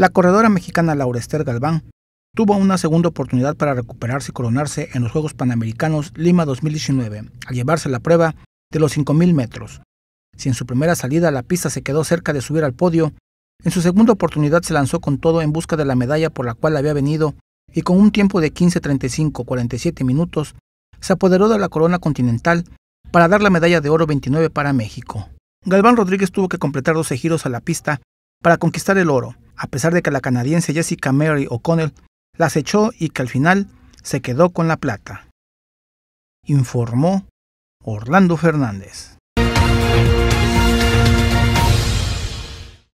La corredora mexicana Laura Galván tuvo una segunda oportunidad para recuperarse y coronarse en los Juegos Panamericanos Lima 2019, al llevarse la prueba de los 5.000 metros. Si en su primera salida la pista se quedó cerca de subir al podio, en su segunda oportunidad se lanzó con todo en busca de la medalla por la cual había venido y con un tiempo de 15.35-47 minutos se apoderó de la corona continental para dar la medalla de oro 29 para México. Galván Rodríguez tuvo que completar 12 giros a la pista para conquistar el oro, a pesar de que la canadiense Jessica Mary O'Connell las echó y que al final se quedó con la plata. Informó Orlando Fernández.